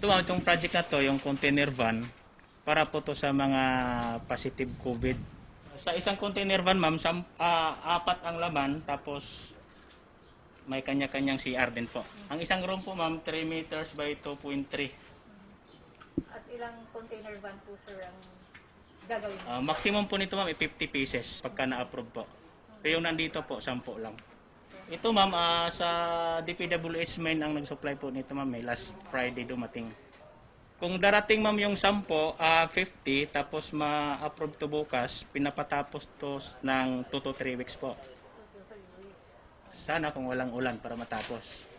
Dumami itong project na to, yung container van, para po to sa mga positive COVID. Sa isang container van, ma'am, sam, uh, apat ang laman, tapos may kanya-kanyang CR din po. Ang isang room po, ma'am, 3 meters by 2.3. At ilang container van po, sir, ang gagawin? Uh, maximum po nito, ma'am, 50 pieces pagka na-approve po. Pero yung nandito po, 10 lang. Ito ma'am, uh, sa DPWH main ang nag-supply po nito ma'am, eh, last Friday dumating. Kung darating ma'am yung 10, uh, 50, tapos ma-approve to bukas, pinapatapos to ng 2 to 3 weeks po. Sana kung walang ulan para matapos.